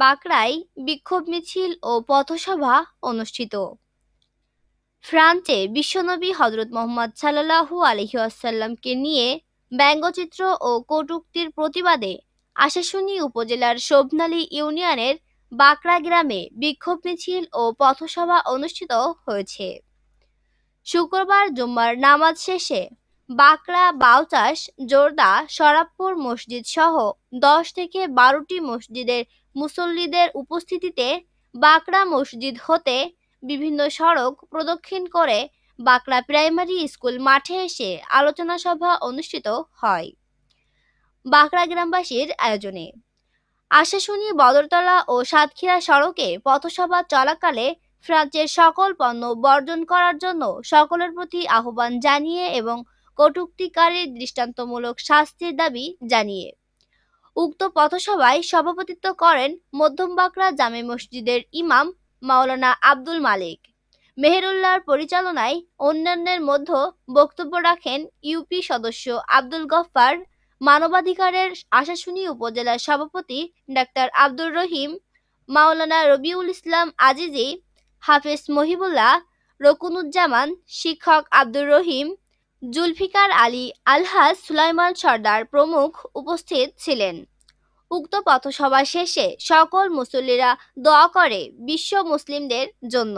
বাঁকড়ায় বিক্ষোভ মিছিল ও পথসভা অনুষ্ঠিত ফ্রান্সে বিশ্বনবী হজরত মোহাম্মদ সাল্লাহু আলহি আসাল্লামকে নিয়ে ব্যঙ্গচিত্র ও কটুক্তির প্রতিবাদে আশাশুনি উপজেলার শোভনালী ইউনিয়নের বাঁকড়া গ্রামে বিক্ষোভ মিছিল ও পথসভা অনুষ্ঠিত হয়েছে শুক্রবার জুম্মার নামাজ শেষে বাঁকড়া বাউচাষ জোরদা সরাবপুর মসজিদ সহ দশ থেকে বারোটি মসজিদের মুসল্লিদের উপস্থিতিতে বাঁকড়া মসজিদ হতে বিভিন্ন সড়ক প্রদক্ষিণ করে বাঁকড়া প্রাইমারি স্কুল মাঠে এসে আলোচনা সভা অনুষ্ঠিত হয় বাঁকড়া গ্রামবাসীর আয়োজনে আশাশুনি বদরতলা ও সাতক্ষীরা সড়কে পথসভা চলাকালে ফ্রাজ্যের সকল পণ্য বর্জন করার জন্য সকলের প্রতি আহ্বান জানিয়ে এবং কটুক্তিকারের দৃষ্টান্তমূলক শাস্তির দাবি জানিয়ে উক্ত পথসভায় সভাপতিত্ব করেন মধ্যম জামে মসজিদের ইমাম মাওলানা আব্দুল মালিক মেহেরুল্লাহর পরিচালনায় অন্যান্যের মধ্যে বক্তব্য রাখেন ইউপি সদস্য আব্দুল গফফার মানবাধিকারের আশাশুনি উপজেলার সভাপতি ডাক্তার আব্দুর রহিম মাওলানা রবিউল ইসলাম আজিজি হাফেজ মহিবুল্লাহ রকুনুজ্জামান শিক্ষক আব্দুর রহিম জুলফিকার আলী আলহাজ সুলাইমান সর্দার প্রমুখ উপস্থিত ছিলেন উক্ত পথসভা শেষে সকল মুসল্লিরা দোয়া করে বিশ্ব মুসলিমদের জন্য